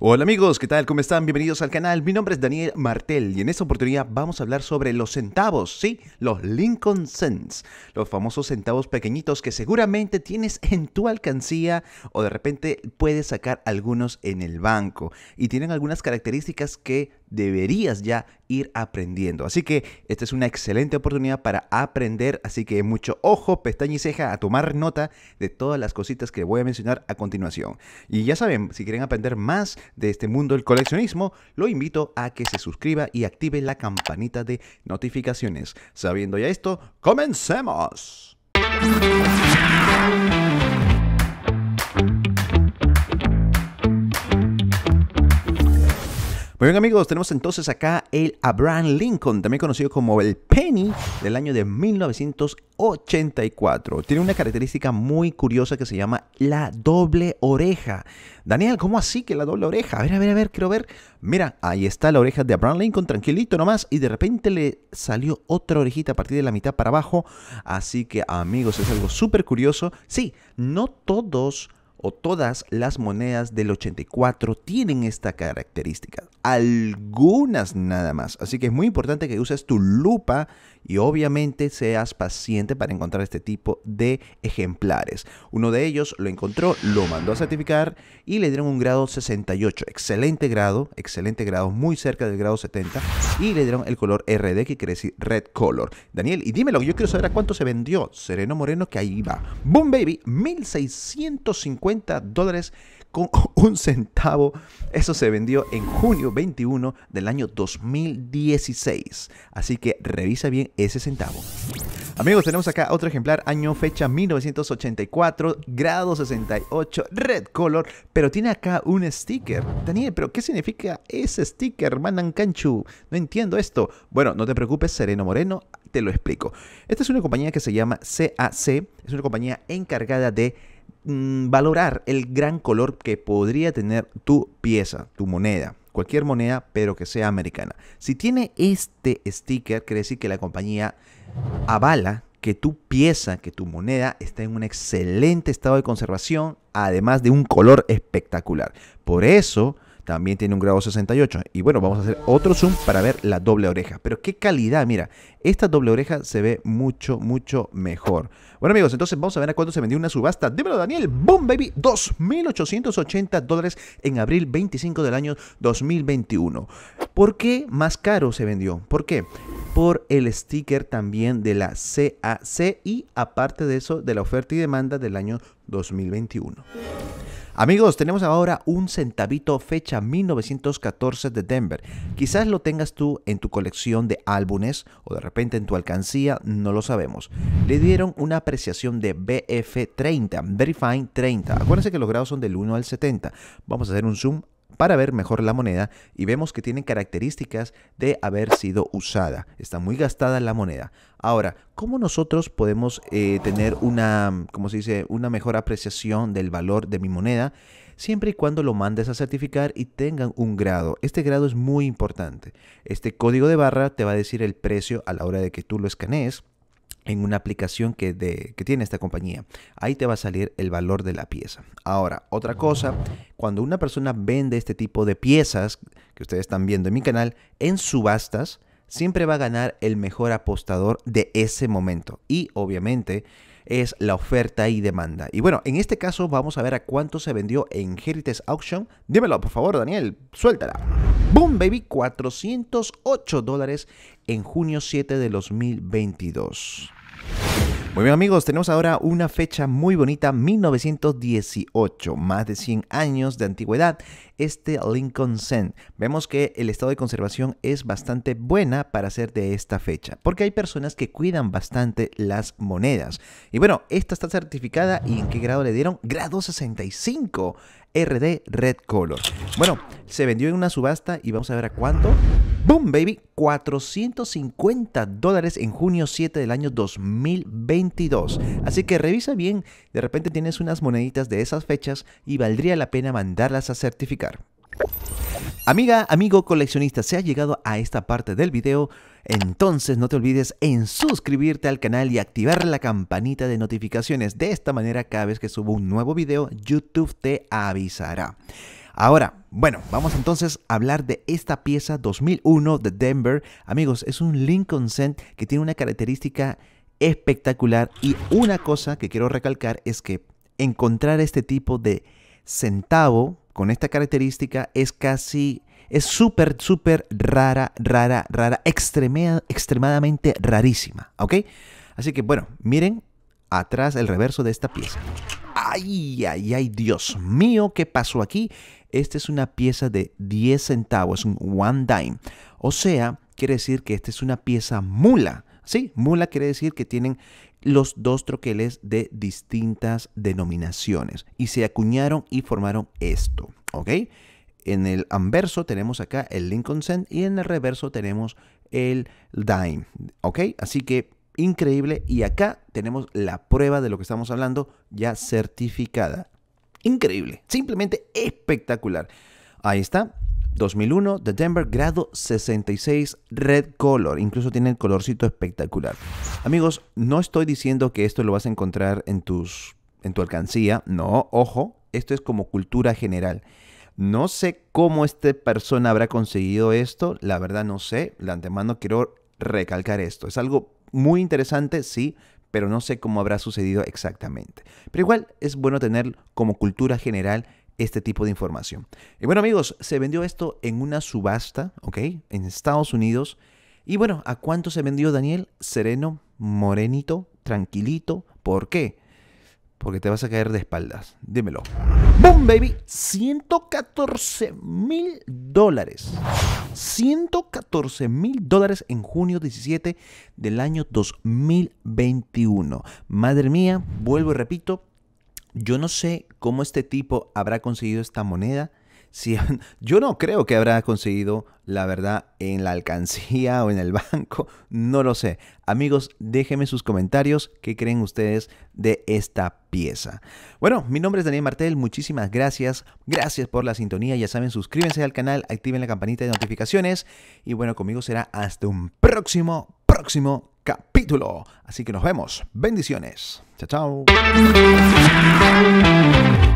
Hola amigos, ¿qué tal? ¿Cómo están? Bienvenidos al canal. Mi nombre es Daniel Martel y en esta oportunidad vamos a hablar sobre los centavos, sí, los Lincoln Cents, los famosos centavos pequeñitos que seguramente tienes en tu alcancía o de repente puedes sacar algunos en el banco y tienen algunas características que deberías ya ir aprendiendo. Así que esta es una excelente oportunidad para aprender, así que mucho ojo, pestaña y ceja a tomar nota de todas las cositas que voy a mencionar a continuación. Y ya saben, si quieren aprender más de este mundo del coleccionismo, lo invito a que se suscriba y active la campanita de notificaciones. Sabiendo ya esto, comencemos. bien amigos, tenemos entonces acá el Abraham Lincoln, también conocido como el Penny del año de 1984. Tiene una característica muy curiosa que se llama la doble oreja. Daniel, ¿cómo así que la doble oreja? A ver, a ver, a ver, quiero ver. Mira, ahí está la oreja de Abraham Lincoln, tranquilito nomás, y de repente le salió otra orejita a partir de la mitad para abajo. Así que amigos, es algo súper curioso. Sí, no todos o todas las monedas del 84 tienen esta característica algunas nada más. Así que es muy importante que uses tu lupa y obviamente seas paciente para encontrar este tipo de ejemplares. Uno de ellos lo encontró, lo mandó a certificar y le dieron un grado 68. Excelente grado, excelente grado, muy cerca del grado 70. Y le dieron el color RD que quiere decir Red Color. Daniel, y dímelo, yo quiero saber a cuánto se vendió Sereno Moreno que ahí va. Boom Baby, 1650 dólares con un centavo. Eso se vendió en junio 21 del año 2016. Así que revisa bien ese centavo. Amigos, tenemos acá otro ejemplar, año fecha 1984, grado 68, red color, pero tiene acá un sticker. Daniel, ¿pero qué significa ese sticker, Manan Canchu? No entiendo esto. Bueno, no te preocupes, Sereno Moreno, te lo explico. Esta es una compañía que se llama CAC, es una compañía encargada de Mm, valorar el gran color que podría tener tu pieza, tu moneda. Cualquier moneda, pero que sea americana. Si tiene este sticker, quiere decir que la compañía avala que tu pieza, que tu moneda está en un excelente estado de conservación, además de un color espectacular. Por eso también tiene un grado 68. Y bueno, vamos a hacer otro zoom para ver la doble oreja. Pero qué calidad, mira, esta doble oreja se ve mucho, mucho mejor. Bueno amigos, entonces vamos a ver a cuánto se vendió una subasta. Dímelo Daniel, boom baby, 2.880 dólares en abril 25 del año 2021. ¿Por qué más caro se vendió? ¿Por qué? Por el sticker también de la CAC y aparte de eso de la oferta y demanda del año 2021. Amigos, tenemos ahora un centavito fecha 1914 de Denver. Quizás lo tengas tú en tu colección de álbumes o de repente en tu alcancía, no lo sabemos. Le dieron una apreciación de BF30, Very Fine 30. Acuérdense que los grados son del 1 al 70. Vamos a hacer un zoom para ver mejor la moneda y vemos que tiene características de haber sido usada. Está muy gastada la moneda. Ahora, ¿cómo nosotros podemos eh, tener una, se dice, una mejor apreciación del valor de mi moneda? Siempre y cuando lo mandes a certificar y tengan un grado. Este grado es muy importante. Este código de barra te va a decir el precio a la hora de que tú lo escanees en una aplicación que, tiene esta compañía. Ahí te va a salir el valor de la pieza. Ahora, otra cosa, cuando una persona vende este tipo de piezas que ustedes están viendo en mi canal, en subastas, siempre va a ganar el mejor apostador de ese momento. Y obviamente es la oferta y demanda. Y bueno, en este caso vamos a ver a cuánto se vendió en Heritage Auction. Dímelo, por favor, Daniel, suéltala. Boom, baby, 408 dólares en junio 7 de 2022. Muy bien amigos, tenemos ahora una fecha muy bonita, 1918, más de 100 años de antigüedad, este Lincoln Cent. Vemos que el estado de conservación es bastante buena para ser de esta fecha, porque hay personas que cuidan bastante las monedas. Y bueno, esta está certificada y en qué grado le dieron? Grado 65 RD Red Color. Bueno, se vendió en una subasta y vamos a ver a cuánto. Boom, baby, 450 dólares en junio 7 del año 2022. Así que revisa bien, de repente tienes unas moneditas de esas fechas y valdría la pena mandarlas a certificar. Amiga, amigo coleccionista, se ha llegado a esta parte del video, entonces no te olvides en suscribirte al canal y activar la campanita de notificaciones. De esta manera, cada vez que subo un nuevo video, YouTube te avisará. Ahora, bueno, vamos entonces a hablar de esta pieza 2001 de Denver. Amigos, es un Lincoln Cent que tiene una característica espectacular y una cosa que quiero recalcar es que encontrar este tipo de centavo con esta característica es casi, es súper, súper rara, rara, rara, extremadamente rarísima, ¿ok? Así que bueno, miren atrás el reverso de esta pieza ay, ay, ay, Dios mío, ¿qué pasó aquí? Esta es una pieza de 10 centavos, un one dime. O sea, quiere decir que esta es una pieza mula. Sí, mula quiere decir que tienen los dos troqueles de distintas denominaciones y se acuñaron y formaron esto, ¿ok? En el anverso tenemos acá el Lincoln Cent y en el reverso tenemos el dime, ¿ok? Así que increíble y acá tenemos la prueba de lo que estamos hablando ya certificada. Increíble, simplemente espectacular. Ahí está, 2001 de Denver, grado 66 Red Color. Incluso tiene el colorcito espectacular. Amigos, no estoy diciendo que esto lo vas a encontrar en, tus, en tu alcancía. No, ojo, esto es como cultura general. No sé cómo esta persona habrá conseguido esto. La verdad no sé. De antemano quiero recalcar esto. Es algo muy interesante, sí, pero no sé cómo habrá sucedido exactamente. Pero igual es bueno tener como cultura general este tipo de información. Y bueno amigos, se vendió esto en una subasta, ¿ok? En Estados Unidos. Y bueno, ¿a cuánto se vendió Daniel? Sereno, morenito, tranquilito. ¿Por qué? Porque te vas a caer de espaldas. Dímelo. ¡Boom, baby! 114 mil dólares. 114 mil dólares en junio 17 del año 2021. Madre mía, vuelvo y repito, yo no sé cómo este tipo habrá conseguido esta moneda. Si, yo no creo que habrá conseguido la verdad en la alcancía o en el banco, no lo sé. Amigos, déjenme sus comentarios, qué creen ustedes de esta pieza. Bueno, mi nombre es Daniel Martel, muchísimas gracias, gracias por la sintonía, ya saben, suscríbanse al canal, activen la campanita de notificaciones y bueno, conmigo será hasta un próximo, próximo capítulo. Así que nos vemos, bendiciones, chao, chao.